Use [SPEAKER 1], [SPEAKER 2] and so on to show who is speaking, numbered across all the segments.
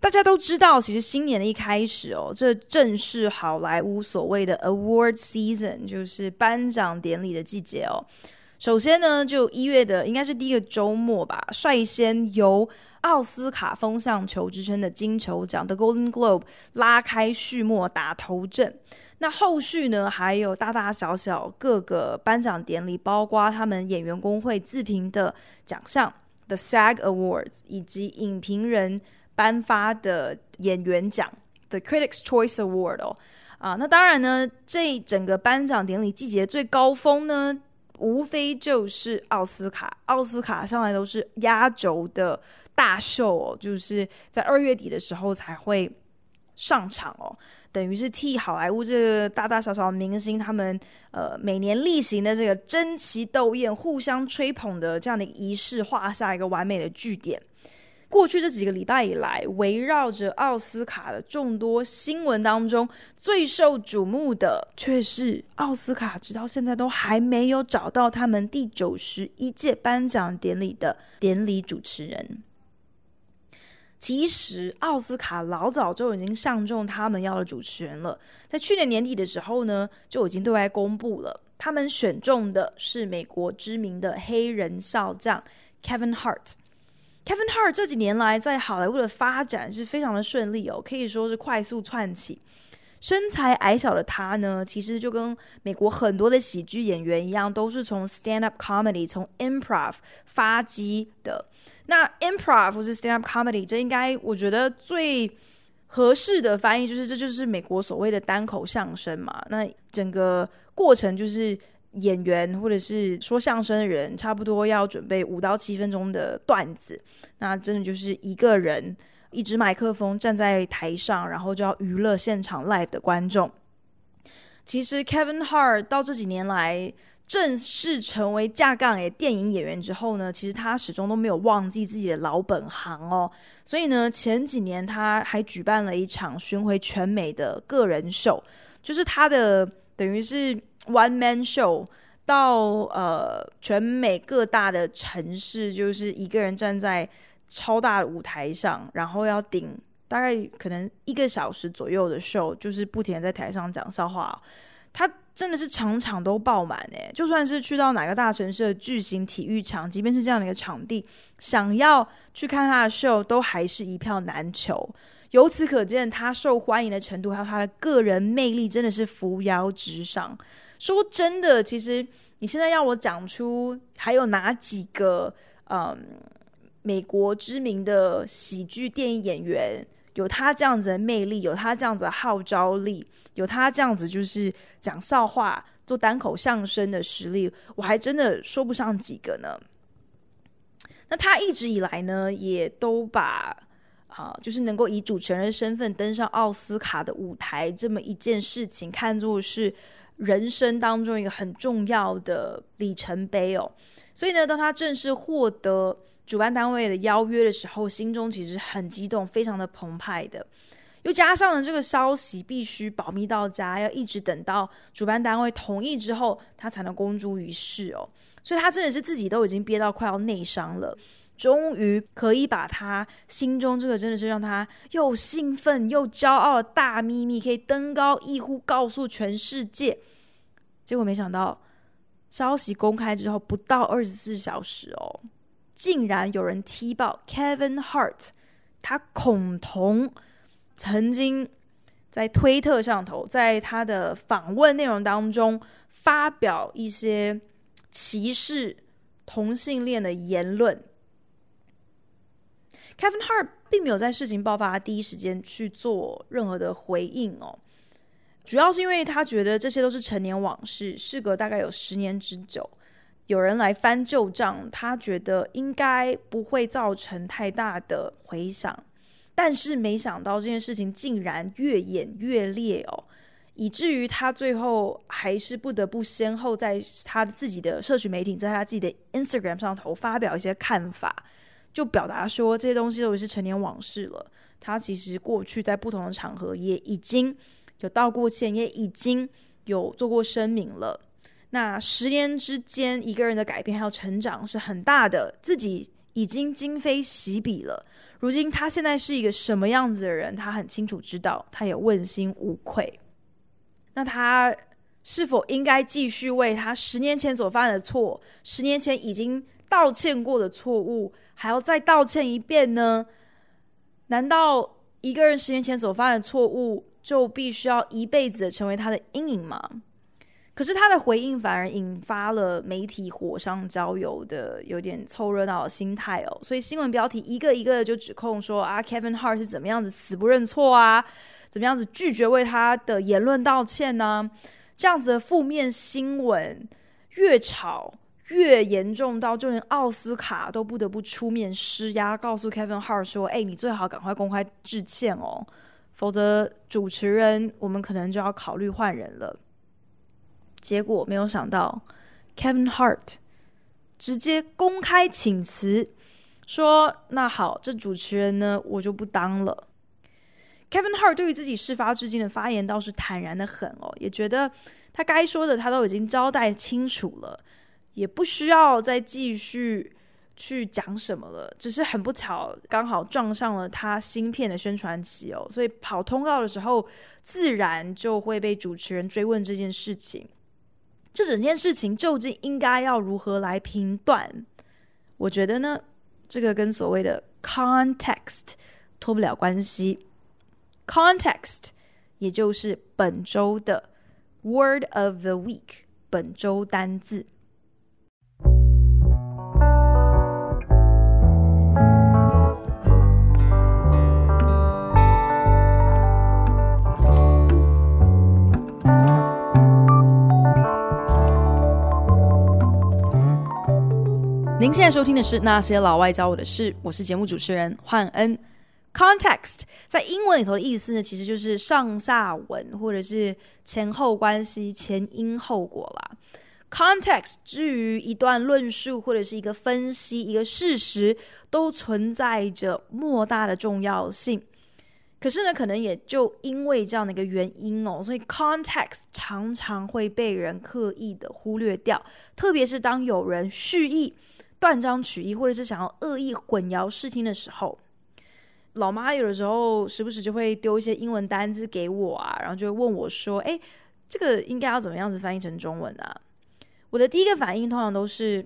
[SPEAKER 1] 大家都知道，其实新年的一开始哦，这正是好莱坞所谓的 award season，就是颁奖典礼的季节哦。首先呢，就一月的应该是第一个周末吧，率先由奥斯卡风向球之称的金球奖 （The Golden Globe） 拉开序幕、打头阵。那后续呢，还有大大小小各个颁奖典礼，包括他们演员工会自评的奖项 （The SAG Awards） 以及影评人。颁发的演员奖，The Critics Choice Award 哦，啊，那当然呢，这整个颁奖典礼季节最高峰呢，无非就是奥斯卡，奥斯卡上来都是压轴的大秀哦，就是在二月底的时候才会上场哦，等于是替好莱坞这个大大小小明星他们呃每年例行的这个争奇斗艳、互相吹捧的这样的仪式画下一个完美的句点。过去这几个礼拜以来，围绕着奥斯卡的众多新闻当中，最受瞩目的却是奥斯卡，直到现在都还没有找到他们第九十一届颁奖典礼的典礼主持人。其实，奥斯卡老早就已经上中他们要的主持人了，在去年年底的时候呢，就已经对外公布了，他们选中的是美国知名的黑人少将 Kevin Hart。Kevin Hart 这几年来在好莱坞的发展是非常的顺利哦，可以说是快速窜起。身材矮小的他呢，其实就跟美国很多的喜剧演员一样，都是从 stand up comedy 从 improv 发起的。那 improv 是 stand up comedy，这应该我觉得最合适的翻译就是，这就是美国所谓的单口相声嘛。那整个过程就是。演员或者是说相声的人，差不多要准备五到七分钟的段子。那真的就是一个人一支麦克风站在台上，然后就要娱乐现场 live 的观众。其实 Kevin Hart 到这几年来正式成为架杠诶电影演员之后呢，其实他始终都没有忘记自己的老本行哦。所以呢，前几年他还举办了一场巡回全美的个人秀，就是他的。等于是 one man show，到呃全美各大的城市，就是一个人站在超大舞台上，然后要顶大概可能一个小时左右的 show，就是不停在台上讲笑话。他真的是场场都爆满诶，就算是去到哪个大城市的巨型体育场，即便是这样的一个场地，想要去看他的 show，都还是一票难求。由此可见，他受欢迎的程度还有他的个人魅力，真的是扶摇直上。说真的，其实你现在要我讲出还有哪几个嗯美国知名的喜剧电影演员有他这样子的魅力，有他这样子的号召力，有他这样子就是讲笑话、做单口相声的实力，我还真的说不上几个呢。那他一直以来呢，也都把。啊，就是能够以主持人身份登上奥斯卡的舞台，这么一件事情，看作是人生当中一个很重要的里程碑哦。所以呢，当他正式获得主办单位的邀约的时候，心中其实很激动，非常的澎湃的。又加上了这个消息必须保密到家，要一直等到主办单位同意之后，他才能公诸于世哦。所以他真的是自己都已经憋到快要内伤了。终于可以把他心中这个真的是让他又兴奋又骄傲的大秘密，可以登高一呼告诉全世界。结果没想到，消息公开之后不到二十四小时哦，竟然有人踢爆 Kevin Hart，他恐同，曾经在推特上头，在他的访问内容当中发表一些歧视同性恋的言论。Kevin Hart 并没有在事情爆发第一时间去做任何的回应哦，主要是因为他觉得这些都是陈年往事，事隔大概有十年之久，有人来翻旧账，他觉得应该不会造成太大的回响。但是没想到这件事情竟然越演越烈哦，以至于他最后还是不得不先后在他自己的社群媒体，在他自己的 Instagram 上头发表一些看法。就表达说这些东西都是成年往事了。他其实过去在不同的场合也已经有道过歉，也已经有做过声明了。那十年之间，一个人的改变还有成长是很大的，自己已经今非昔比了。如今他现在是一个什么样子的人，他很清楚知道，他也问心无愧。那他是否应该继续为他十年前所犯的错，十年前已经道歉过的错误？还要再道歉一遍呢？难道一个人十年前所犯的错误，就必须要一辈子成为他的阴影吗？可是他的回应反而引发了媒体火上浇油的、有点凑热闹的心态哦。所以新闻标题一个一个就指控说啊，Kevin Hart 是怎么样子死不认错啊，怎么样子拒绝为他的言论道歉呢？这样子的负面新闻越炒。越严重到就连奥斯卡都不得不出面施压，告诉 Kevin Hart 说：“哎，你最好赶快公开致歉哦，否则主持人我们可能就要考虑换人了。”结果没有想到，Kevin Hart 直接公开请辞，说：“那好，这主持人呢，我就不当了。”Kevin Hart 对于自己事发至今的发言倒是坦然的很哦，也觉得他该说的他都已经交代清楚了。也不需要再继续去讲什么了，只是很不巧，刚好撞上了他芯片的宣传期哦，所以跑通告的时候，自然就会被主持人追问这件事情。这整件事情究竟应该要如何来评断？我觉得呢，这个跟所谓的 context 脱不了关系。context 也就是本周的 word of the week，本周单字。您现在收听的是《那些老外教我的事》，我是节目主持人焕恩。Context 在英文里头的意思呢，其实就是上下文或者是前后关系、前因后果啦。Context 至于一段论述或者是一个分析、一个事实，都存在着莫大的重要性。可是呢，可能也就因为这样的一个原因哦，所以 Context 常常会被人刻意的忽略掉，特别是当有人蓄意。断章取义，或者是想要恶意混淆视听的时候，老妈有的时候时不时就会丢一些英文单字给我啊，然后就会问我说：“哎，这个应该要怎么样子翻译成中文呢？”我的第一个反应通常都是：“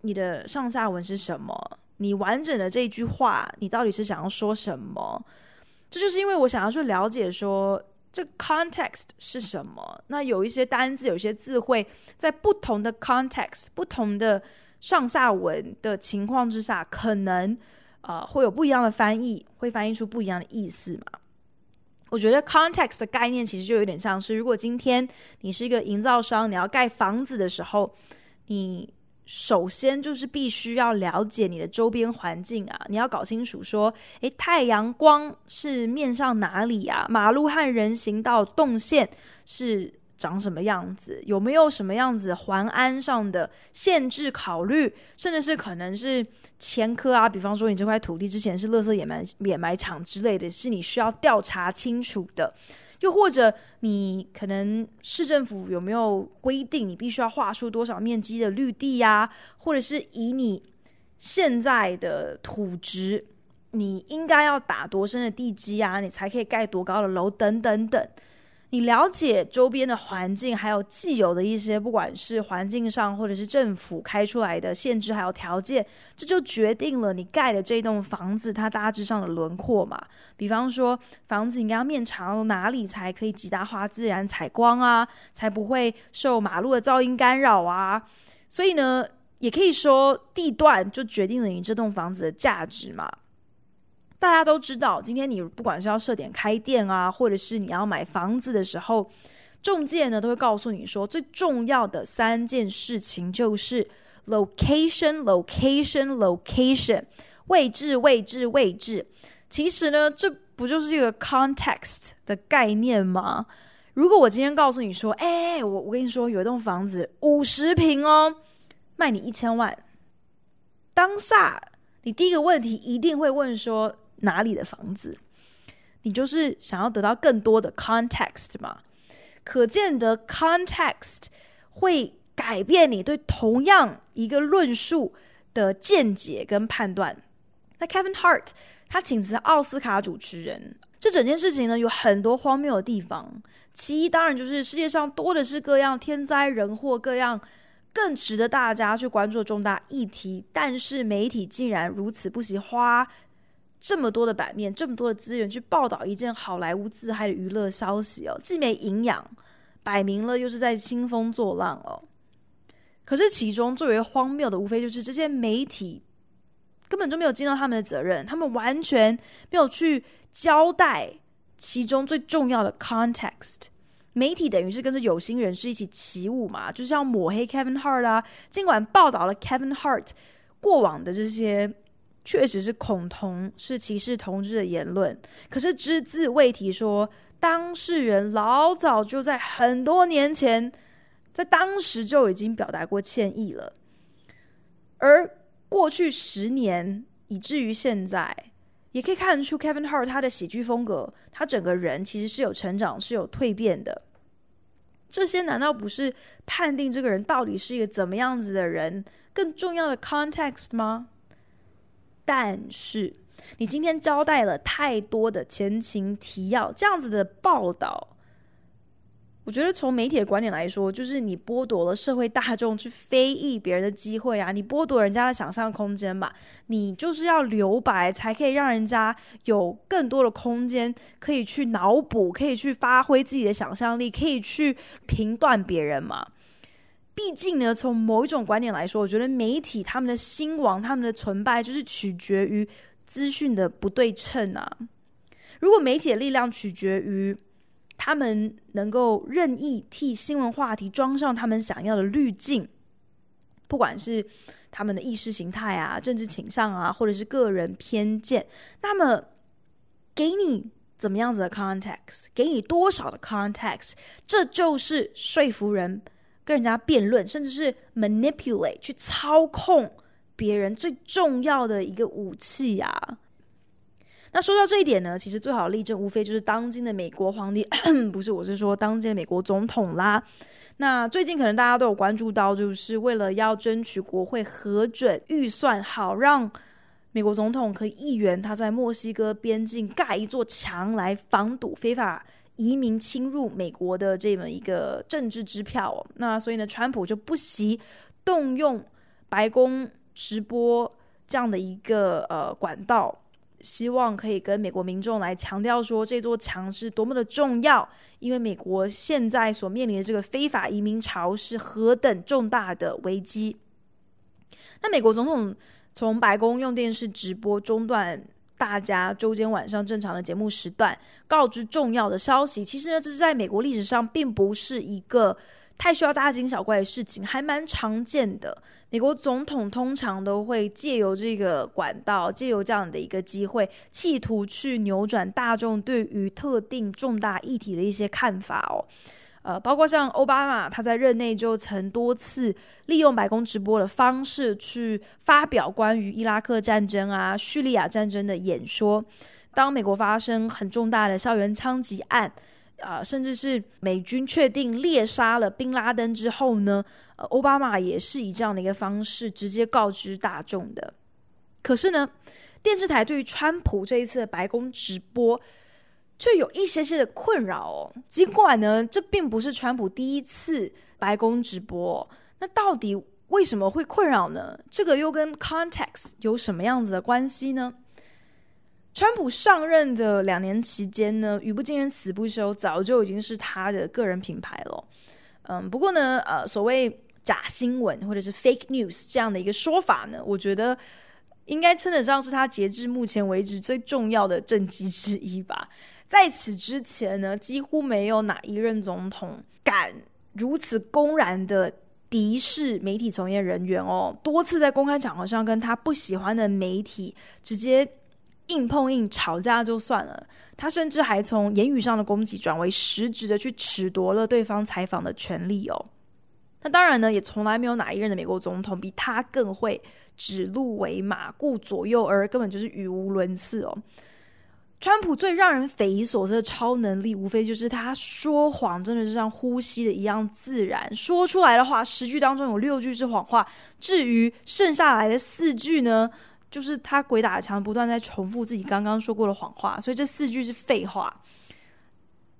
[SPEAKER 1] 你的上下文是什么？你完整的这一句话，你到底是想要说什么？”这就是因为我想要去了解说这 context 是什么。那有一些单字，有些字会，在不同的 context，不同的。上下文的情况之下，可能啊会有不一样的翻译，会翻译出不一样的意思嘛？我觉得 context 的概念其实就有点像是，如果今天你是一个营造商，你要盖房子的时候，你首先就是必须要了解你的周边环境啊，你要搞清楚说，诶，太阳光是面向哪里啊？马路和人行道动线是。长什么样子？有没有什么样子环安上的限制考虑？甚至是可能是前科啊，比方说你这块土地之前是垃圾掩埋掩埋场之类的，是你需要调查清楚的。又或者你可能市政府有没有规定，你必须要划出多少面积的绿地呀？或者是以你现在的土质，你应该要打多深的地基啊？你才可以盖多高的楼？等等等。你了解周边的环境，还有既有的一些，不管是环境上，或者是政府开出来的限制，还有条件，这就决定了你盖的这栋房子它大致上的轮廓嘛。比方说，房子该要面朝哪里才可以极大化自然采光啊，才不会受马路的噪音干扰啊。所以呢，也可以说地段就决定了你这栋房子的价值嘛。大家都知道，今天你不管是要设点开店啊，或者是你要买房子的时候，中介呢都会告诉你说，最重要的三件事情就是 location，location，location，位置，位置，位置。其实呢，这不就是一个 context 的概念吗？如果我今天告诉你说，哎，我我跟你说，有一栋房子五十平哦，卖你一千万，当下你第一个问题一定会问说。哪里的房子？你就是想要得到更多的 context 嘛。可见的 context 会改变你对同样一个论述的见解跟判断。那 Kevin Hart 他请辞奥斯卡主持人，这整件事情呢有很多荒谬的地方。其一，当然就是世界上多的是各样天灾人祸，各样更值得大家去关注重大议题，但是媒体竟然如此不惜花。这么多的版面，这么多的资源去报道一件好莱坞自嗨的娱乐消息哦，既没营养，摆明了又是在兴风作浪哦。可是其中最为荒谬的，无非就是这些媒体根本就没有尽到他们的责任，他们完全没有去交代其中最重要的 context。媒体等于是跟着有心人士一起起舞嘛，就是要抹黑 Kevin Hart 啊。尽管报道了 Kevin Hart 过往的这些。确实是恐同，是歧视同志的言论。可是只字未提说当事人老早就在很多年前，在当时就已经表达过歉意了。而过去十年，以至于现在，也可以看出 Kevin Hart 他的喜剧风格，他整个人其实是有成长、是有蜕变的。这些难道不是判定这个人到底是一个怎么样子的人更重要的 context 吗？但是，你今天交代了太多的前情提要，这样子的报道，我觉得从媒体的观点来说，就是你剥夺了社会大众去非议别人的机会啊，你剥夺人家的想象空间嘛，你就是要留白，才可以让人家有更多的空间可以去脑补，可以去发挥自己的想象力，可以去评断别人嘛。毕竟呢，从某一种观点来说，我觉得媒体他们的兴亡、他们的存败，就是取决于资讯的不对称啊。如果媒体的力量取决于他们能够任意替新闻话题装上他们想要的滤镜，不管是他们的意识形态啊、政治倾向啊，或者是个人偏见，那么给你怎么样子的 context，给你多少的 context，这就是说服人。跟人家辩论，甚至是 manipulate 去操控别人最重要的一个武器呀。那说到这一点呢，其实最好例证无非就是当今的美国皇帝，不是，我是说当今的美国总统啦。那最近可能大家都有关注到，就是为了要争取国会核准预算，好让美国总统可以议员他在墨西哥边境盖一座墙来防堵非法。移民侵入美国的这么一个政治支票，那所以呢，川普就不惜动用白宫直播这样的一个呃管道，希望可以跟美国民众来强调说这座墙是多么的重要，因为美国现在所面临的这个非法移民潮是何等重大的危机。那美国总统从白宫用电视直播中断。大家周间晚上正常的节目时段，告知重要的消息。其实呢，这是在美国历史上并不是一个太需要大惊小怪的事情，还蛮常见的。美国总统通常都会借由这个管道，借由这样的一个机会，企图去扭转大众对于特定重大议题的一些看法哦。呃，包括像奥巴马，他在任内就曾多次利用白宫直播的方式去发表关于伊拉克战争啊、叙利亚战争的演说。当美国发生很重大的校园枪击案，啊，甚至是美军确定猎杀了宾拉登之后呢，呃，奥巴马也是以这样的一个方式直接告知大众的。可是呢，电视台对于川普这一次的白宫直播。却有一些些的困扰哦。尽管呢，这并不是川普第一次白宫直播。那到底为什么会困扰呢？这个又跟 context 有什么样子的关系呢？川普上任的两年期间呢，语不惊人死不休，早就已经是他的个人品牌了。嗯，不过呢，呃，所谓假新闻或者是 fake news 这样的一个说法呢，我觉得应该称得上是他截至目前为止最重要的政绩之一吧。在此之前呢，几乎没有哪一任总统敢如此公然的敌视媒体从业人员哦。多次在公开场合上跟他不喜欢的媒体直接硬碰硬吵架就算了，他甚至还从言语上的攻击转为实质的去褫夺了对方采访的权利哦。那当然呢，也从来没有哪一任的美国总统比他更会指鹿为马、顾左右而根本就是语无伦次哦。川普最让人匪夷所思的超能力，无非就是他说谎，真的是像呼吸的一样自然。说出来的话，十句当中有六句是谎话。至于剩下来的四句呢，就是他鬼打墙，不断在重复自己刚刚说过的谎话，所以这四句是废话。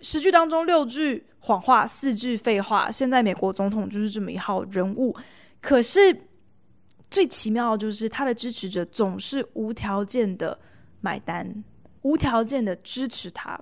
[SPEAKER 1] 十句当中六句谎话，四句废话。现在美国总统就是这么一号人物，可是最奇妙的就是他的支持者总是无条件的买单。无条件的支持他，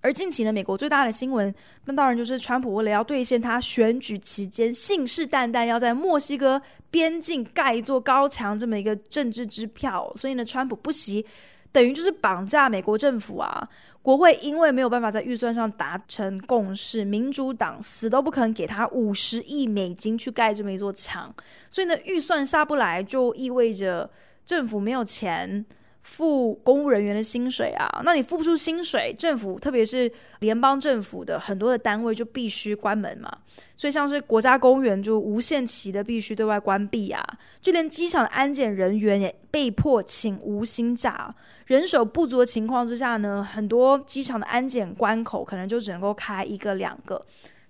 [SPEAKER 1] 而近期呢，美国最大的新闻，那当然就是川普为了要兑现他选举期间信誓旦旦要在墨西哥边境盖一座高墙这么一个政治支票，所以呢，川普不惜等于就是绑架美国政府啊，国会因为没有办法在预算上达成共识，民主党死都不肯给他五十亿美金去盖这么一座墙，所以呢，预算下不来，就意味着政府没有钱。付公务人员的薪水啊，那你付不出薪水，政府特别是联邦政府的很多的单位就必须关门嘛。所以像是国家公园就无限期的必须对外关闭啊，就连机场的安检人员也被迫请无薪假，人手不足的情况之下呢，很多机场的安检关口可能就只能够开一个两个，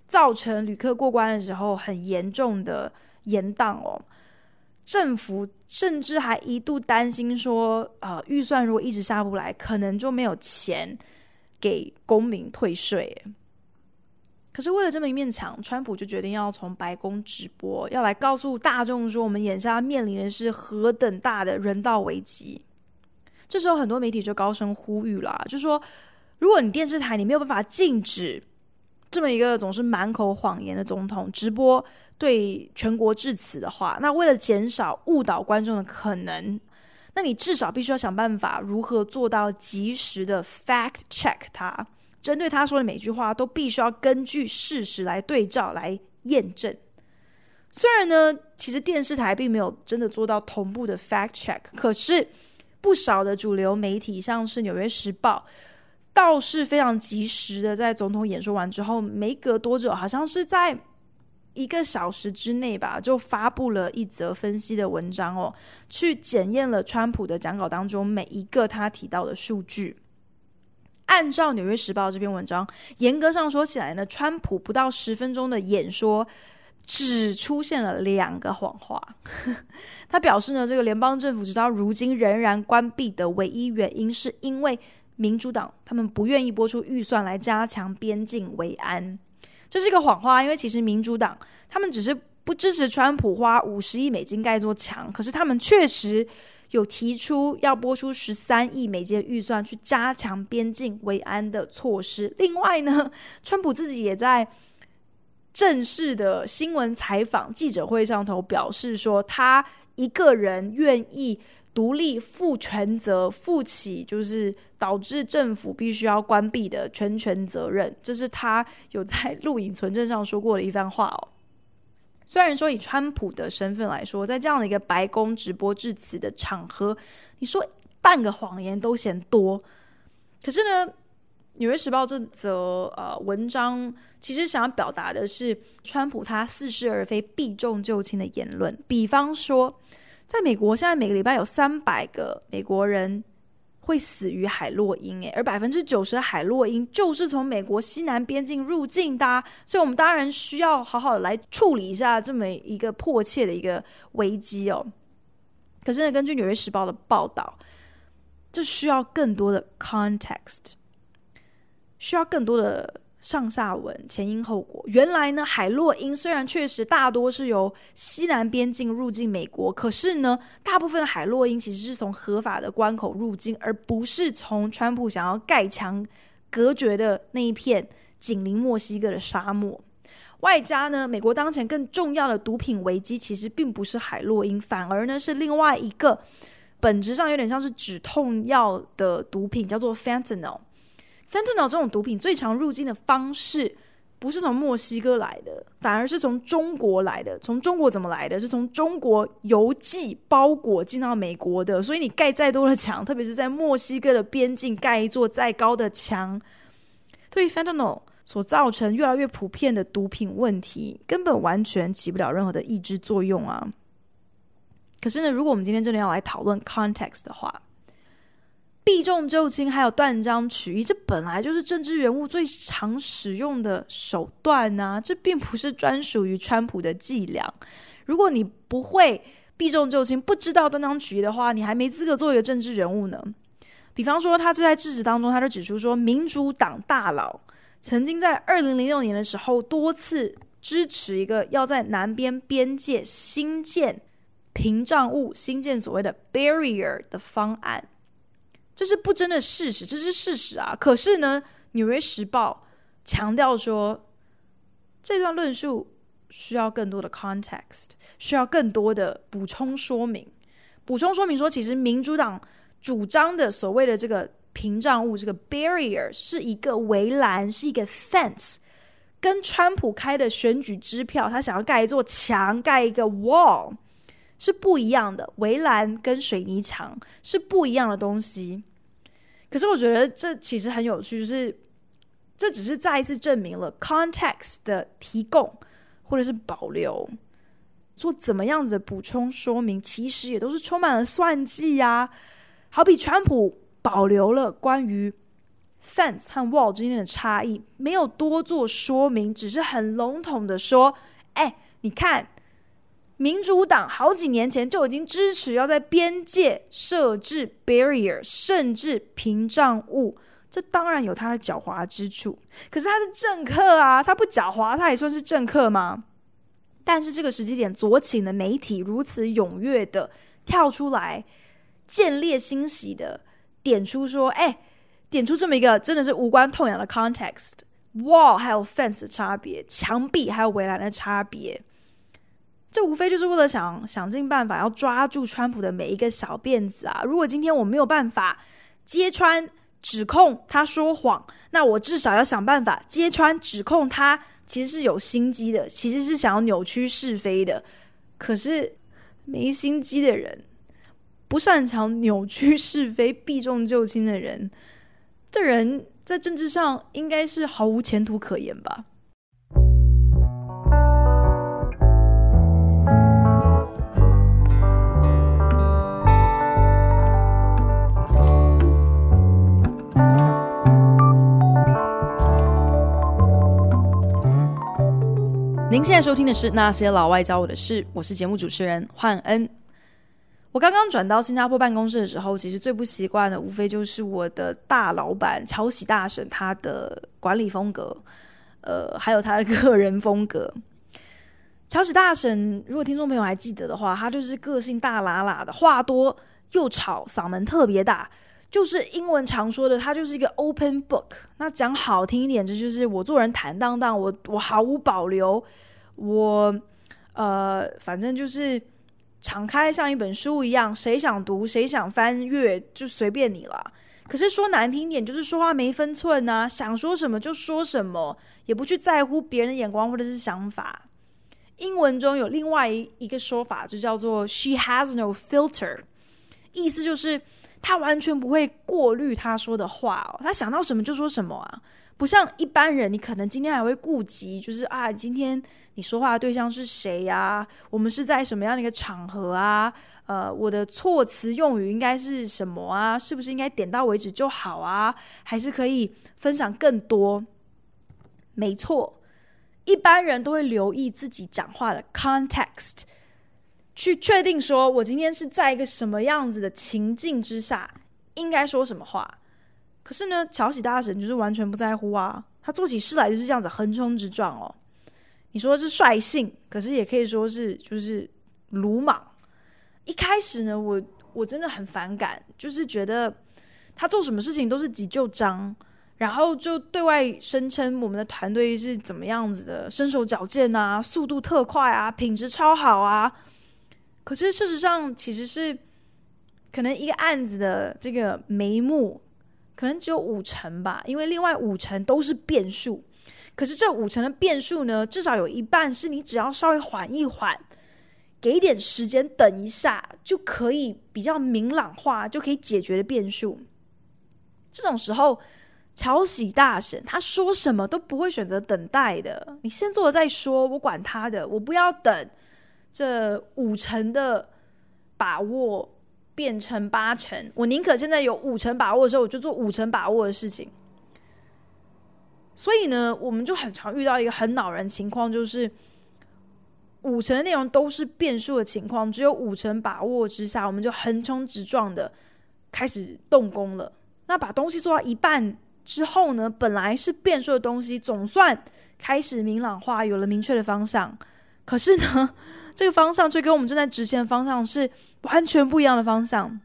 [SPEAKER 1] 造成旅客过关的时候很严重的延档哦。政府甚至还一度担心说，呃，预算如果一直下不来，可能就没有钱给公民退税。可是为了这么一面墙，川普就决定要从白宫直播，要来告诉大众说，我们眼下面临的是何等大的人道危机。这时候，很多媒体就高声呼吁了，就说，如果你电视台，你没有办法禁止。这么一个总是满口谎言的总统直播对全国致辞的话，那为了减少误导观众的可能，那你至少必须要想办法如何做到及时的 fact check 他，针对他说的每句话都必须要根据事实来对照来验证。虽然呢，其实电视台并没有真的做到同步的 fact check，可是不少的主流媒体，像是《纽约时报》。倒是非常及时的，在总统演说完之后，没隔多久，好像是在一个小时之内吧，就发布了一则分析的文章哦，去检验了川普的讲稿当中每一个他提到的数据。按照《纽约时报》这篇文章严格上说起来呢，川普不到十分钟的演说只出现了两个谎话。他表示呢，这个联邦政府直到如今仍然关闭的唯一原因是因为。民主党他们不愿意拨出预算来加强边境维安，这是一个谎话，因为其实民主党他们只是不支持川普花五十亿美金盖座墙，可是他们确实有提出要拨出十三亿美金预算去加强边境维安的措施。另外呢，川普自己也在正式的新闻采访记者会上头表示说，他一个人愿意。独立负全责，负起就是导致政府必须要关闭的全权责任，这是他有在录影存证上说过的一番话哦。虽然说以川普的身份来说，在这样的一个白宫直播致辞的场合，你说半个谎言都嫌多。可是呢，《纽约时报》这则呃文章其实想要表达的是，川普他似是而非、避重就轻的言论，比方说。在美国，现在每个礼拜有三百个美国人会死于海洛因，诶，而百分之九十的海洛因就是从美国西南边境入境的，所以我们当然需要好好的来处理一下这么一个迫切的一个危机哦。可是呢，根据《纽约时报》的报道，这需要更多的 context，需要更多的。上下文前因后果。原来呢，海洛因虽然确实大多是由西南边境入境美国，可是呢，大部分的海洛因其实是从合法的关口入境，而不是从川普想要盖墙隔绝的那一片紧邻墨西哥的沙漠。外加呢，美国当前更重要的毒品危机其实并不是海洛因，反而呢是另外一个本质上有点像是止痛药的毒品，叫做 fentanyl。Fentanyl 这种毒品最常入境的方式，不是从墨西哥来的，反而是从中国来的。从中国怎么来的？是从中国邮寄包裹进到美国的。所以你盖再多的墙，特别是在墨西哥的边境盖一座再高的墙，对 Fentanyl 所造成越来越普遍的毒品问题，根本完全起不了任何的抑制作用啊！可是呢，如果我们今天真的要来讨论 context 的话，避重就轻，还有断章取义，这本来就是政治人物最常使用的手段呐。这并不是专属于川普的伎俩。如果你不会避重就轻，不知道断章取义的话，你还没资格做一个政治人物呢。比方说，他就在质询当中，他就指出说，民主党大佬曾经在二零零六年的时候多次支持一个要在南边边界新建屏障物、新建所谓的 barrier 的方案。这是不争的事实，这是事实啊。可是呢，《纽约时报》强调说，这段论述需要更多的 context，需要更多的补充说明。补充说明说，其实民主党主张的所谓的这个屏障物，这个 barrier 是一个围栏，是一个 fence，跟川普开的选举支票，他想要盖一座墙，盖一个 wall 是不一样的，围栏跟水泥墙是不一样的东西。可是我觉得这其实很有趣，就是这只是再一次证明了 context 的提供或者是保留，做怎么样子的补充说明，其实也都是充满了算计呀。好比川普保留了关于 fans 和 wall 之间的差异，没有多做说明，只是很笼统的说：“哎，你看。”民主党好几年前就已经支持要在边界设置 barrier，甚至屏障物。这当然有他的狡猾之处。可是他是政客啊，他不狡猾，他也算是政客吗？但是这个时机点，左倾的媒体如此踊跃的跳出来，见猎欣喜的点出说：“哎，点出这么一个真的是无关痛痒的 context，wall 还有 fence 差别，墙壁还有围栏的差别。”这无非就是为了想想尽办法要抓住川普的每一个小辫子啊！如果今天我没有办法揭穿指控他说谎，那我至少要想办法揭穿指控他其实是有心机的，其实是想要扭曲是非的。可是没心机的人，不擅长扭曲是非、避重就轻的人，这人在政治上应该是毫无前途可言吧？您现在收听的是《那些老外教我的事》，我是节目主持人焕恩。我刚刚转到新加坡办公室的时候，其实最不习惯的，无非就是我的大老板抄袭大婶他的管理风格，呃，还有他的个人风格。乔喜大婶，如果听众朋友还记得的话，他就是个性大喇喇的，话多又吵，嗓门特别大，就是英文常说的，他就是一个 open book。那讲好听一点，这就是我做人坦荡荡，我我毫无保留。我，呃，反正就是敞开，像一本书一样，谁想读谁想翻阅就随便你了。可是说难听点，就是说话没分寸啊，想说什么就说什么，也不去在乎别人的眼光或者是想法。英文中有另外一一个说法，就叫做 “she has no filter”，意思就是她完全不会过滤她说的话，她想到什么就说什么啊，不像一般人，你可能今天还会顾及，就是啊，今天。你说话的对象是谁呀？我们是在什么样的一个场合啊？呃，我的措辞用语应该是什么啊？是不是应该点到为止就好啊？还是可以分享更多？没错，一般人都会留意自己讲话的 context，去确定说我今天是在一个什么样子的情境之下应该说什么话。可是呢，乔喜大神就是完全不在乎啊，他做起事来就是这样子横冲直撞哦。你说是率性，可是也可以说是就是鲁莽。一开始呢，我我真的很反感，就是觉得他做什么事情都是急救章，然后就对外声称我们的团队是怎么样子的，身手矫健啊，速度特快啊，品质超好啊。可是事实上，其实是可能一个案子的这个眉目，可能只有五成吧，因为另外五成都是变数。可是这五成的变数呢，至少有一半是你只要稍微缓一缓，给点时间等一下，就可以比较明朗化，就可以解决的变数。这种时候，乔喜大神他说什么都不会选择等待的。你先做了再说，我管他的，我不要等。这五成的把握变成八成，我宁可现在有五成把握的时候，我就做五成把握的事情。所以呢，我们就很常遇到一个很恼人情况，就是五成的内容都是变数的情况，只有五成把握之下，我们就横冲直撞的开始动工了。那把东西做到一半之后呢，本来是变数的东西，总算开始明朗化，有了明确的方向。可是呢，这个方向却跟我们正在直线方向是完全不一样的方向。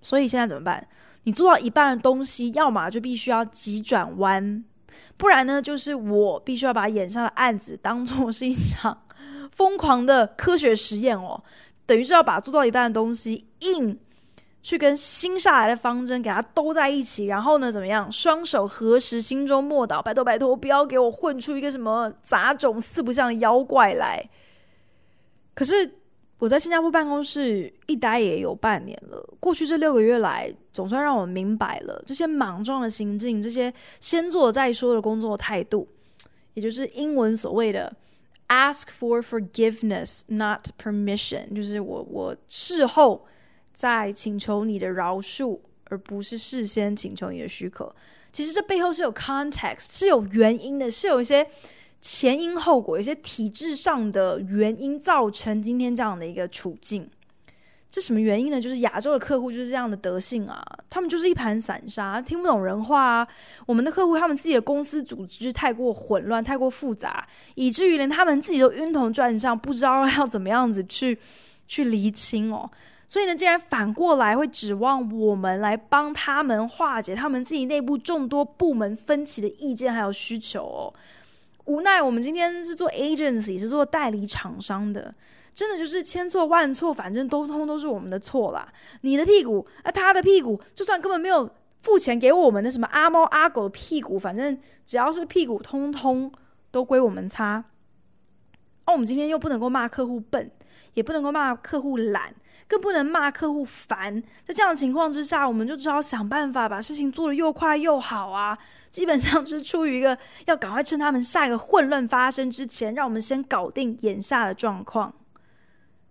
[SPEAKER 1] 所以现在怎么办？你做到一半的东西，要么就必须要急转弯。不然呢，就是我必须要把眼下的案子当做是一场 疯狂的科学实验哦，等于是要把做到一半的东西硬去跟新下来的方针给它兜在一起，然后呢，怎么样？双手合十，心中默祷，拜托拜托，不要给我混出一个什么杂种四不像的妖怪来！可是。我在新加坡办公室一待也有半年了。过去这六个月来，总算让我明白了这些莽撞的行境，这些先做再说的工作态度，也就是英文所谓的 “ask for forgiveness, not permission”，就是我我事后再请求你的饶恕，而不是事先请求你的许可。其实这背后是有 context，是有原因的，是有一些。前因后果，有些体制上的原因造成今天这样的一个处境。这什么原因呢？就是亚洲的客户就是这样的德性啊，他们就是一盘散沙，听不懂人话。我们的客户，他们自己的公司组织太过混乱，太过复杂，以至于连他们自己都晕头转向，不知道要 怎么样子去去厘清哦。所以呢，竟然反过来会指望我们来帮他们化解他们自己内部众多部门分歧的意见还有需求哦。无奈，我们今天是做 agency，是做代理厂商的，真的就是千错万错，反正通通都是我们的错啦。你的屁股，啊，他的屁股，就算根本没有付钱给我们的什么阿猫阿狗的屁股，反正只要是屁股，通通都归我们擦。哦，我们今天又不能够骂客户笨，也不能够骂客户懒。更不能骂客户烦，在这样的情况之下，我们就只好想办法把事情做得又快又好啊！基本上是出于一个要赶快趁他们下一个混乱发生之前，让我们先搞定眼下的状况。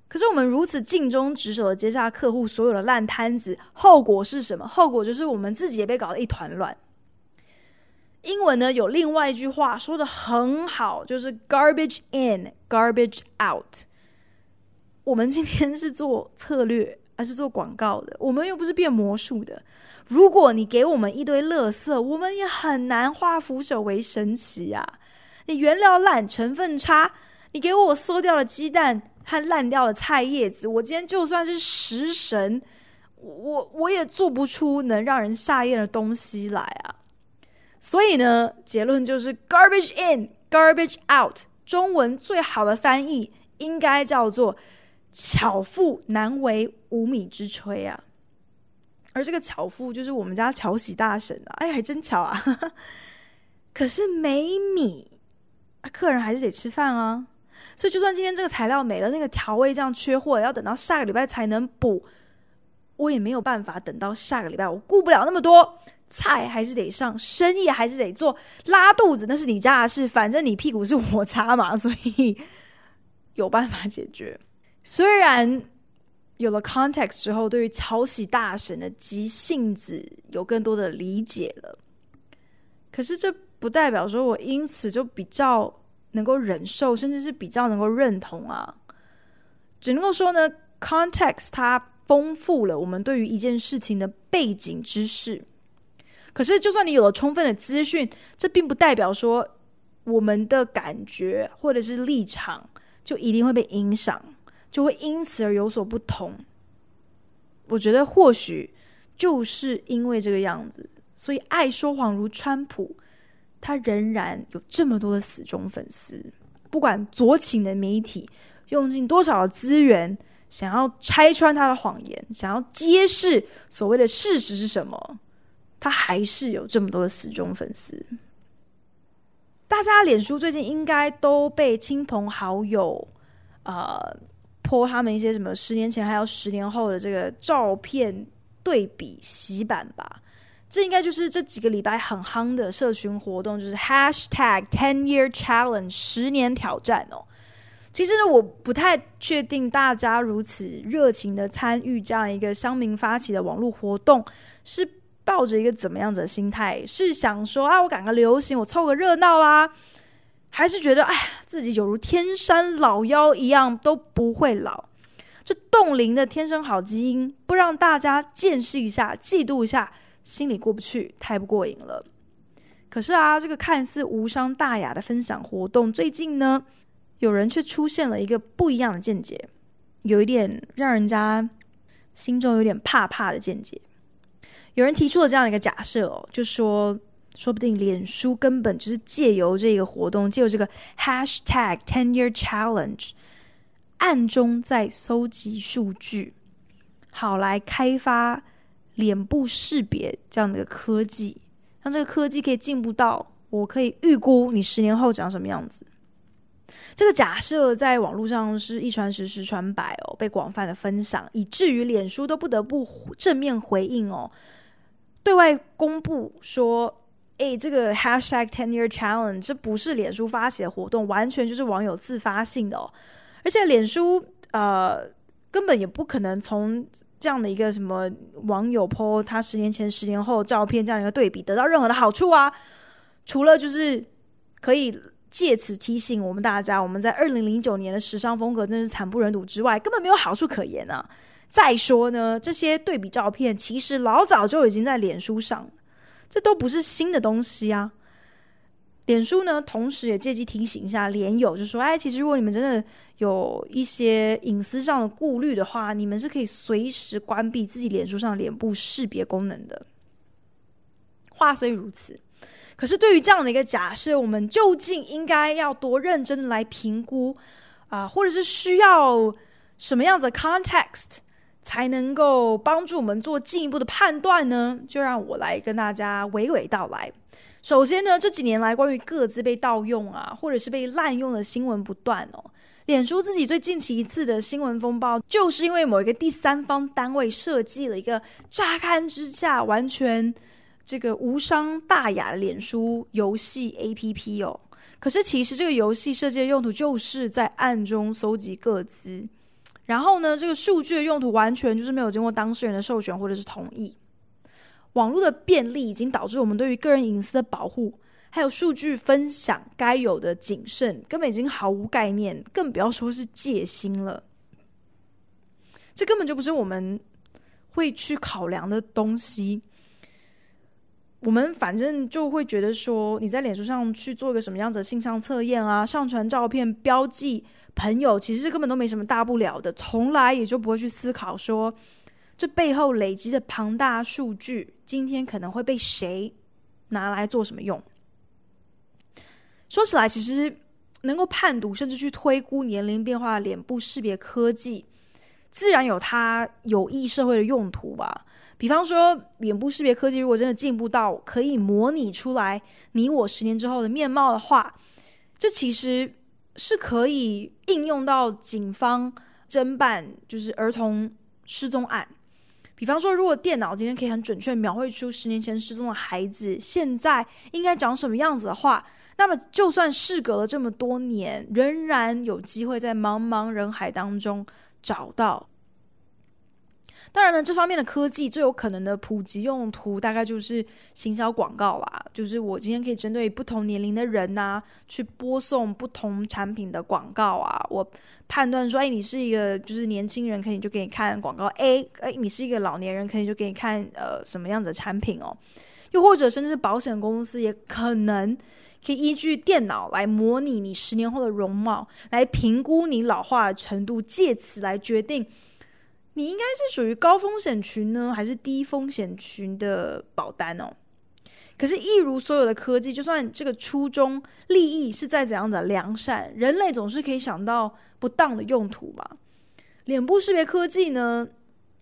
[SPEAKER 1] 可是我们如此尽忠职守的接下客户所有的烂摊子，后果是什么？后果就是我们自己也被搞得一团乱。英文呢有另外一句话说的很好，就是 “garbage in, garbage out”。我们今天是做策略，还是做广告的？我们又不是变魔术的。如果你给我们一堆垃圾，我们也很难化腐朽为神奇啊！你原料烂，成分差，你给我馊掉的鸡蛋和烂掉的菜叶子，我今天就算是食神，我我也做不出能让人下咽的东西来啊！所以呢，结论就是 “garbage in, garbage out”。中文最好的翻译应该叫做。巧妇难为无米之炊啊！而这个巧妇就是我们家乔喜大婶啊！哎，还真巧啊！可是没米，客人还是得吃饭啊！所以，就算今天这个材料没了，那个调味酱缺货，要等到下个礼拜才能补，我也没有办法等到下个礼拜。我顾不了那么多，菜还是得上，生意还是得做。拉肚子那是你家的事，反正你屁股是我擦嘛，所以有办法解决。虽然有了 context 之后，对于抄袭大神的急性子有更多的理解了，可是这不代表说我因此就比较能够忍受，甚至是比较能够认同啊。只能够说呢，context 它丰富了我们对于一件事情的背景知识。可是，就算你有了充分的资讯，这并不代表说我们的感觉或者是立场就一定会被影响。就会因此而有所不同。我觉得或许就是因为这个样子，所以爱说谎如川普，他仍然有这么多的死忠粉丝。不管左倾的媒体用尽多少的资源，想要拆穿他的谎言，想要揭示所谓的事实是什么，他还是有这么多的死忠粉丝。大家脸书最近应该都被亲朋好友呃。泼他们一些什么十年前还有十年后的这个照片对比洗版吧，这应该就是这几个礼拜很夯的社群活动，就是 hashtag ten year challenge 十年挑战哦。其实呢，我不太确定大家如此热情的参与这样一个乡民发起的网络活动，是抱着一个怎么样子的心态？是想说啊，我赶个流行，我凑个热闹啊？还是觉得哎呀，自己有如天山老妖一样都不会老，这冻龄的天生好基因不让大家见识一下、嫉妒一下，心里过不去，太不过瘾了。可是啊，这个看似无伤大雅的分享活动，最近呢，有人却出现了一个不一样的见解，有一点让人家心中有点怕怕的见解。有人提出了这样的一个假设，哦，就说。说不定脸书根本就是借由这个活动，借由这个 hashtag ten year challenge，暗中在搜集数据，好来开发脸部识别这样的一个科技，让这个科技可以进步到我可以预估你十年后长什么样子。这个假设在网络上是一传十，十传百哦，被广泛的分享，以至于脸书都不得不正面回应哦，对外公布说。哎，这个 hashtag ten year challenge 这不是脸书发起的活动，完全就是网友自发性的，哦。而且脸书呃根本也不可能从这样的一个什么网友 p o 他十年前、十年后照片这样的一个对比得到任何的好处啊！除了就是可以借此提醒我们大家，我们在二零零九年的时尚风格真是惨不忍睹之外，根本没有好处可言啊！再说呢，这些对比照片其实老早就已经在脸书上。这都不是新的东西啊！脸书呢，同时也借机提醒一下脸友，就说：“哎，其实如果你们真的有一些隐私上的顾虑的话，你们是可以随时关闭自己脸书上脸部识别功能的。”话虽如此，可是对于这样的一个假设，我们究竟应该要多认真来评估啊？或者是需要什么样子的 context？才能够帮助我们做进一步的判断呢？就让我来跟大家娓娓道来。首先呢，这几年来关于各自被盗用啊，或者是被滥用的新闻不断哦。脸书自己最近一次的新闻风暴，就是因为某一个第三方单位设计了一个乍看之下完全这个无伤大雅的脸书游戏 APP 哦，可是其实这个游戏设计的用途就是在暗中搜集各自。然后呢，这个数据的用途完全就是没有经过当事人的授权或者是同意。网络的便利已经导致我们对于个人隐私的保护，还有数据分享该有的谨慎，根本已经毫无概念，更不要说是戒心了。这根本就不是我们会去考量的东西。我们反正就会觉得说，你在脸书上去做一个什么样子的性向测验啊，上传照片标记。朋友其实根本都没什么大不了的，从来也就不会去思考说，这背后累积的庞大数据，今天可能会被谁拿来做什么用？说起来，其实能够判读甚至去推估年龄变化的脸部识别科技，自然有它有益社会的用途吧。比方说，脸部识别科技如果真的进步到可以模拟出来你我十年之后的面貌的话，这其实。是可以应用到警方侦办，就是儿童失踪案。比方说，如果电脑今天可以很准确描绘出十年前失踪的孩子现在应该长什么样子的话，那么就算事隔了这么多年，仍然有机会在茫茫人海当中找到。当然呢，这方面的科技最有可能的普及用途，大概就是行销广告啦。就是我今天可以针对不同年龄的人呐，去播送不同产品的广告啊。我判断说，哎，你是一个就是年轻人，可以就给你看广告 A；哎，你是一个老年人，可以就给你看呃什么样子的产品哦。又或者，甚至是保险公司也可能可以依据电脑来模拟你十年后的容貌，来评估你老化的程度，借此来决定。你应该是属于高风险群呢，还是低风险群的保单哦？可是，一如所有的科技，就算这个初衷利益是再怎样的良善，人类总是可以想到不当的用途吧？脸部识别科技呢，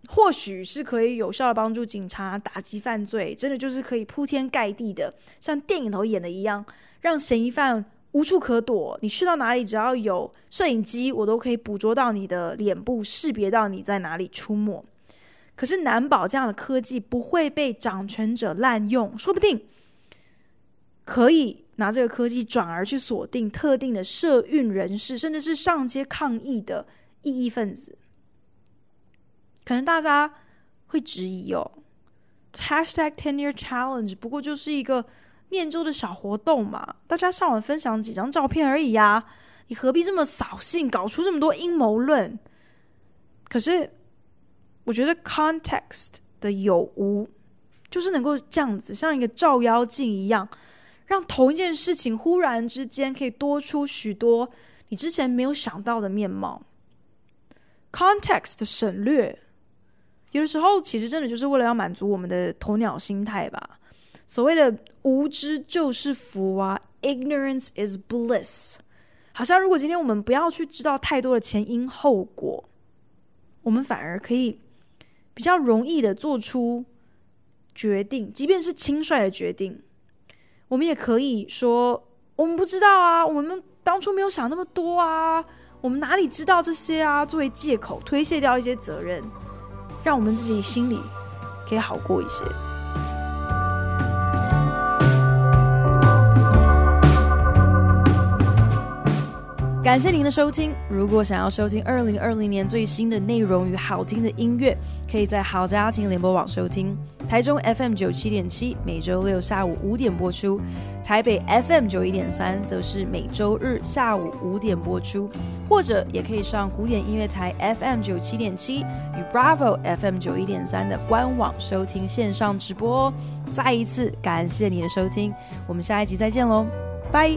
[SPEAKER 1] 或许是可以有效的帮助警察打击犯罪，真的就是可以铺天盖地的，像电影头演的一样，让嫌疑犯。无处可躲，你去到哪里，只要有摄影机，我都可以捕捉到你的脸部，识别到你在哪里出没。可是，难保这样的科技不会被掌权者滥用，说不定可以拿这个科技转而去锁定特定的社运人士，甚至是上街抗议的异议分子。可能大家会质疑哦，#HashtagTenYearChallenge 不过就是一个。念旧的小活动嘛，大家上网分享几张照片而已呀，你何必这么扫兴，搞出这么多阴谋论？可是我觉得 context 的有无，就是能够这样子，像一个照妖镜一样，让同一件事情忽然之间可以多出许多你之前没有想到的面貌。context 省略，有的时候其实真的就是为了要满足我们的鸵鸟心态吧。所谓的无知就是福啊，Ignorance is bliss。好像如果今天我们不要去知道太多的前因后果，我们反而可以比较容易的做出决定，即便是轻率的决定，我们也可以说我们不知道啊，我们当初没有想那么多啊，我们哪里知道这些啊？作为借口推卸掉一些责任，让我们自己心里可以好过一些。感谢您的收听。如果想要收听二零二零年最新的内容与好听的音乐，可以在好家庭联播网收听台中 FM 九七点七，每周六下午五点播出；台北 FM 九一点三则是每周日下午五点播出。或者也可以上古典音乐台 FM 九七点七与 Bravo FM 九一点三的官网收听线上直播。哦。再一次感谢您的收听，我们下一集再见喽，拜。